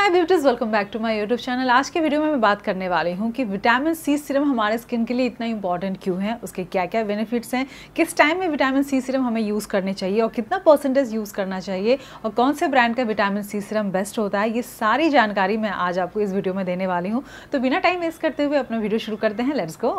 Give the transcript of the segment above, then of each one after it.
my beauties welcome back to my YouTube channel आज के video में मैं बात करने वाली हूँ कि विटामिन सी सीरम हमारे स्किन के लिए इतना इंपॉर्टेंट क्यों है उसके क्या क्या बेनिफिट्स हैं किस टाइम में विटामिन सी सीरम हमें यूज़ करने चाहिए और कितना परसेंटेज यूज़ करना चाहिए और कौन से ब्रांड का विटामिन सी सीरम बेस्ट होता है ये सारी जानकारी मैं आज आपको इस वीडियो में देने वाली हूँ तो बिना टाइम वेस्ट करते हुए अपना वीडियो शुरू करते हैं let's go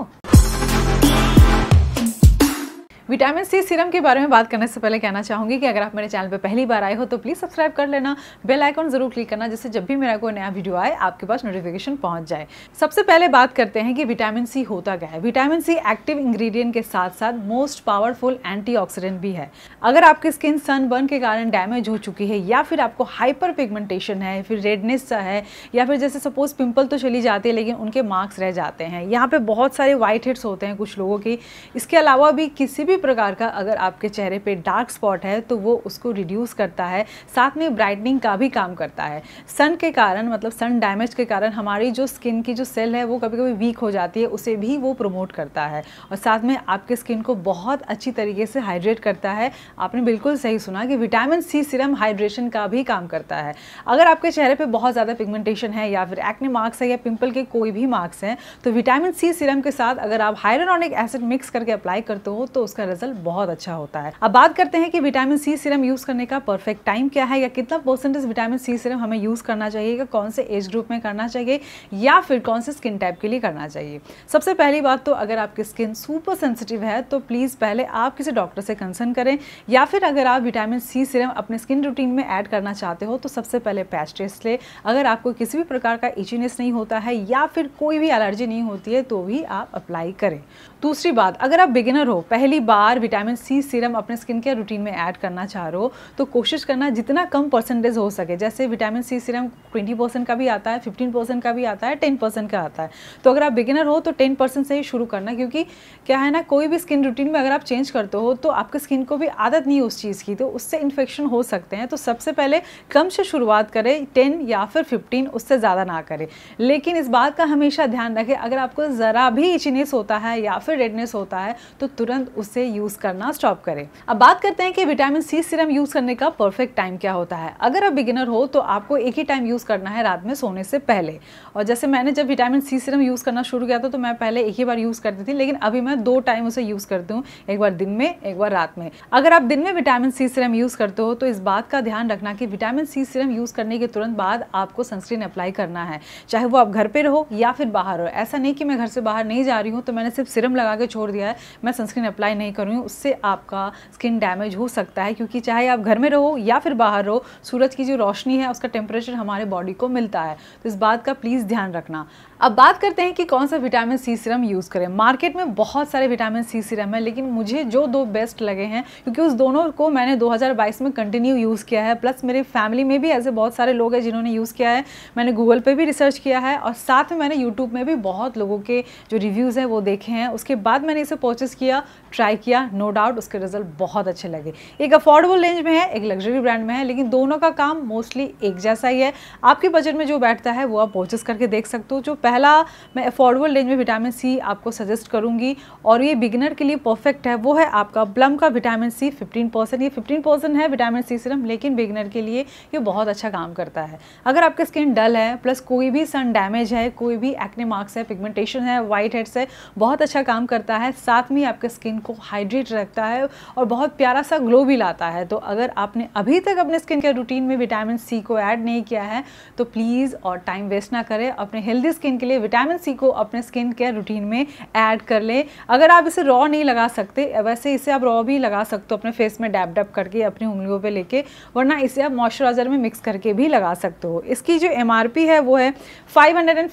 vitamin C serum के बारे में बात करने से पहले कहना चाहूंगी कि अगर आप मेरे चैनल पर पहली बार आए हो तो प्लीज़ सब्सक्राइब कर लेना बेल आइकॉन जरूर क्लिक करना जिससे जब भी मेरा कोई नया वीडियो आए आपके पास नोटिफिकेशन पहुंच जाए सबसे पहले बात करते हैं कि विटामिन सी होता क्या है विटामिन सी एक्टिव इंग्रीडियंट के साथ साथ मोस्ट पावरफुल एंटी भी है अगर आपकी स्किन सनबर्न के कारण डैमेज हो चुकी है या फिर आपको हाइपर पिगमेंटेशन है फिर रेडनेस सा है या फिर जैसे सपोज पिंपल तो चली जाती है लेकिन उनके मार्क्स रह जाते हैं यहाँ पे बहुत सारे व्हाइट हेड्स होते हैं कुछ लोगों की इसके अलावा भी किसी भी प्रकार का अगर आपके चेहरे पे डार्क स्पॉट है तो वो उसको रिड्यूस करता है साथ में ब्राइटनिंग का भी काम करता है सन के कारण मतलब सन डैमेज के कारण हमारी जो स्किन की जो सेल है वो कभी कभी वीक हो जाती है उसे भी वो प्रमोट करता है और साथ में आपके स्किन को बहुत अच्छी तरीके से हाइड्रेट करता है आपने बिल्कुल सही सुना कि विटामिन सी सिरम हाइड्रेशन का भी काम करता है अगर आपके चेहरे पर बहुत ज़्यादा पिगमेंटेशन है या फिर एक्ने मार्क्स है या पिंपल के कोई भी मार्क्स हैं तो विटामिन सी सिरम के साथ अगर आप हाइरनॉनिक एसिड मिक्स करके अप्लाई करते हो तो उसका उसका रिजल्ट बहुत अच्छा होता है अब बात करते हैं कि विटामिन सी सीरम यूज करने का परफेक्ट टाइम क्या है या कितना परसेंटेज विटामिन सी सीरम हमें यूज करना चाहिए या कौन से एज ग्रुप में करना चाहिए या फिर कौन से स्किन टाइप के लिए करना चाहिए सबसे पहली बात तो अगर आपकी स्किन सुपर सेंसिटिव है तो प्लीज़ पहले आप किसी डॉक्टर से कंसर्न करें या फिर अगर आप विटामिन सी सीरम अपने स्किन रूटीन में ऐड करना चाहते हो तो सबसे पहले पैच टेस्ट लें अगर आपको किसी भी प्रकार का इचीनेस नहीं होता है या फिर कोई भी एलर्जी नहीं होती है तो भी आप अप्लाई करें दूसरी बात अगर आप बिगिनर हो पहली बार विटामिन सी सीरम अपने स्किन केयर रूटीन में ऐड करना चाह रहे हो तो कोशिश करना जितना कम परसेंटेज हो सके जैसे विटामिन सी सीरम 20 परसेंट का भी आता है 15 परसेंट का भी आता है 10 परसेंट का आता है तो अगर आप बिगिनर हो तो 10 परसेंट से ही शुरू करना क्योंकि क्या है ना कोई भी स्किन रूटीन में अगर आप चेंज करते हो तो आपकी स्किन को भी आदत नहीं उस चीज़ की तो उससे इन्फेक्शन हो सकते हैं तो सबसे पहले कम से शुरुआत करें टेन या फिर फिफ्टीन उससे ज़्यादा ना करें लेकिन इस बात का हमेशा ध्यान रखें अगर आपको ज़रा भी इचिनेस होता है या फिर फिर रेडनेस होता है तो तुरंत उसे यूज़ करना स्टॉप करें अब बात करते हैं कि विटामिन सी सीरम यूज़ करने का परफेक्ट टाइम क्या होता है अगर आप बिगिनर हो तो आपको एक ही टाइम यूज़ करना है रात में सोने से पहले और जैसे मैंने जब विटामिन सी सीरम यूज़ करना शुरू किया था तो मैं पहले एक ही बार यूज़ करती थी लेकिन अभी मैं दो टाइम उसे यूज़ करती हूँ एक बार दिन में एक बार रात में अगर आप दिन में विटामिन सी सीरम यूज़ करते हो तो इस बात का ध्यान रखना कि विटामिन सी सीरम यूज़ करने के तुरंत बाद आपको सनस्क्रीन अप्लाई करना है चाहे वो आप घर पर रहो या फिर बाहर रहो ऐसा नहीं कि मैं घर से बाहर नहीं जा रही हूँ तो मैंने सिर्फ सिरम लगा के छोड़ दिया है मैं सनस्क्रीन अप्लाई नहीं करूँगी उससे आपका स्किन डैमेज हो सकता है क्योंकि चाहे आप घर में रहो या फिर बाहर रहो सूरज की जो रोशनी है उसका टेम्परेचर हमारे बॉडी को मिलता है तो इस बात का प्लीज़ ध्यान रखना अब बात करते हैं कि कौन सा विटामिन सी सिरम यूज़ करें मार्केट में बहुत सारे विटामिन सी सिरम है लेकिन मुझे जो दो बेस्ट लगे हैं क्योंकि उस दोनों को मैंने 2022 में कंटिन्यू यूज़ किया है प्लस मेरे फैमिली में भी ऐसे बहुत सारे लोग हैं जिन्होंने यूज़ किया है मैंने गूगल पर भी रिसर्च किया है और साथ में मैंने यूट्यूब में भी बहुत लोगों के जो रिव्यूज़ हैं वो देखे हैं उसके बाद मैंने इसे परचेस किया ट्राई किया नो डाउट उसके रिजल्ट बहुत अच्छे लगे एक अफोर्डेबल रेंज में है एक लग्जरी ब्रांड में है लेकिन दोनों का काम मोस्टली एक जैसा ही है आपके बजट में जो बैठता है वो आप परचेस करके देख सकते हो जो पहला मैं अफोर्डेबल रेंज में विटामिन सी आपको सजेस्ट करूंगी और ये बिगिनर के लिए परफेक्ट है वो है आपका प्लम का विटामिन सी फिफ्टीन परसेंट ये फिफ्टीन परसेंट है विटामिन सी सिरम लेकिन बिगिनर के लिए ये बहुत अच्छा काम करता है अगर आपका स्किन डल है प्लस कोई भी सन डैमेज है कोई भी एक्ने मार्क्स है पिगमेंटेशन है वाइट हेड्स है बहुत अच्छा काम करता है साथ में आपके स्किन को हाइड्रेट रखता है और बहुत प्यारा सा ग्लो भी लाता है तो अगर आपने अभी तक अपने स्किन केयर रूटीन में विटामिन सी को ऐड नहीं किया है तो प्लीज़ और टाइम वेस्ट ना करें अपने हेल्दी स्किन के लिए विटामिन सी को अपने स्किन केयर रूटीन में ऐड कर लें अगर आप इसे रॉ नहीं लगा सकते वैसे इसे आप रॉ भी लगा सकते हो अपने फेस में डैप डैप करके अपनी उंगलियों पर लेके वरना इसे आप मॉइस्चराइज़र में मिक्स करके भी लगा सकते हो इसकी जो एम है वो है फाइव हंड्रेड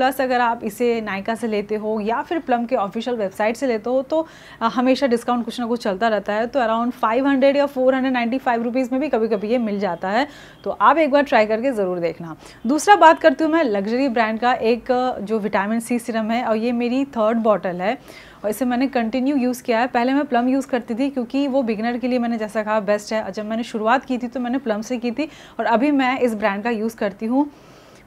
प्लस अगर आप इसे नायका से लेते हो या फिर प्लम के ऑफिशियल वेबसाइट से लेते हो तो हमेशा डिस्काउंट कुछ ना कुछ चलता रहता है तो अराउंड फाइव हंड्रेड या four hundred ninety five rupees में भी कभी कभी ये मिल जाता है तो आप एक बार ट्राई करके ज़रूर देखना दूसरा बात करती हूँ मैं लग्जरी ब्रांड का एक जो विटामिन सी सिरम है और ये मेरी थर्ड बॉटल है और इसे मैंने कंटिन्यू यूज़ किया है पहले मैं प्लम यूज़ करती थी क्योंकि वो बिगनर के लिए मैंने जैसा कहा बेस्ट है जब मैंने शुरुआत की थी तो मैंने प्लम से की थी और अभी मैं इस ब्रांड का यूज़ करती हूँ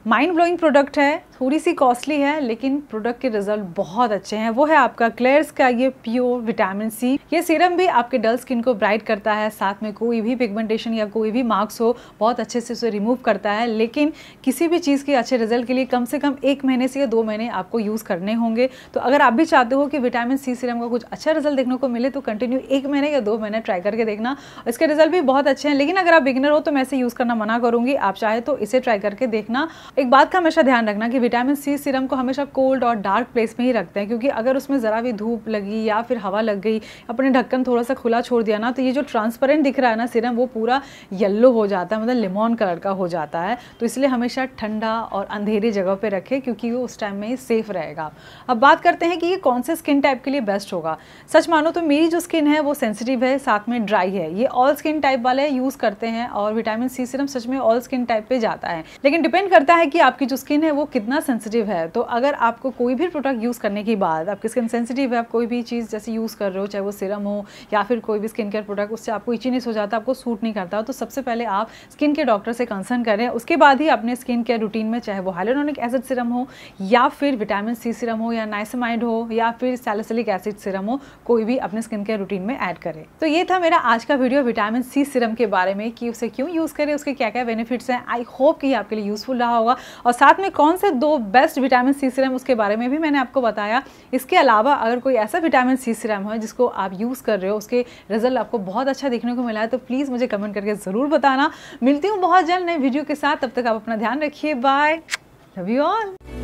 माइंड ब्लोइंग प्रोडक्ट है थोड़ी सी कॉस्टली है लेकिन प्रोडक्ट के रिजल्ट बहुत अच्छे हैं वो है आपका क्लेयर्स का ये प्योर विटामिन सी ये सीरम भी आपके डल स्किन को ब्राइट करता है साथ में कोई भी पिगमेंटेशन या कोई भी मार्क्स हो बहुत अच्छे से उसे रिमूव करता है लेकिन किसी भी चीज़ के अच्छे रिजल्ट के लिए कम से कम एक महीने से या दो महीने आपको यूज़ करने होंगे तो अगर आप भी चाहते हो कि विटामिन सी सीरम का कुछ अच्छा रिजल्ट देखने को मिले तो कंटिन्यू एक महीने या दो महीने ट्राई करके देखना इसके रिजल्ट भी बहुत अच्छे हैं लेकिन अगर आप बिगनर हो तो मैं इसे यूज़ करना मना करूँगी आप चाहे तो इसे ट्राई करके देखना एक बात का हमेशा ध्यान रखना कि विटामिन सी सीरम को हमेशा कोल्ड और डार्क प्लेस में ही रखते हैं क्योंकि अगर उसमें ज़रा भी धूप लगी या फिर हवा लग गई अपने ढक्कन थोड़ा सा खुला छोड़ दिया ना तो ये जो ट्रांसपेरेंट दिख रहा है ना सीरम वो पूरा येल्लो हो जाता है मतलब लेमोन कलर का हो जाता है तो इसलिए हमेशा ठंडा और अंधेरी जगह पर रखें क्योंकि वो उस टाइम में ही सेफ़ रहेगा अब बात करते हैं कि ये कौन से स्किन टाइप के लिए बेस्ट होगा सच मानो तो मेरी जो स्किन है वो सेंसिटिव है साथ में ड्राई है ये ऑल स्किन टाइप वाले यूज़ करते हैं और विटामिन सी सीरम सच में ऑल स्किन टाइप पे जाता है लेकिन डिपेंड करता है है कि आपकी जो स्किन है वो कितना सेंसिटिव है तो अगर आपको कोई भी प्रोडक्ट यूज़ करने के बाद आपकी स्किन सेंसिटिव है आप कोई भी चीज़ जैसे यूज़ कर रहे हो चाहे वो सिरम हो या फिर कोई भी स्किन केयर प्रोडक्ट उससे आपको इचीनेस हो जाता है आपको सूट नहीं करता तो सबसे पहले आप स्किन के डॉक्टर से कंसर्न करें उसके बाद ही अपने स्किन केयर रूटीन में चाहे वो हाइलोनोनिक एसिड सिरम हो या फिर विटामिन सी सिरम हो या नाइसमाइड हो या फिर सैलिसिलिक एसिड सिरम हो कोई भी अपने स्किन केयर रूटीन में ऐड करें तो ये था मेरा आज का वीडियो विटामिन सी सिरम के बारे में कि उसे क्यों यूज़ करें उसके क्या क्या बेनिफिट्स हैं आई होप कि आपके लिए यूज़फुल रहा होगा होगा और साथ में कौन से दो बेस्ट विटामिन सी सीरम उसके बारे में भी मैंने आपको बताया इसके अलावा अगर कोई ऐसा विटामिन सी सीरम है जिसको आप यूज़ कर रहे हो उसके रिजल्ट आपको बहुत अच्छा देखने को मिला है तो प्लीज़ मुझे कमेंट करके ज़रूर बताना मिलती हूँ बहुत जल्द नए वीडियो के साथ तब तक आप अपना ध्यान रखिए बाय लव यू ऑल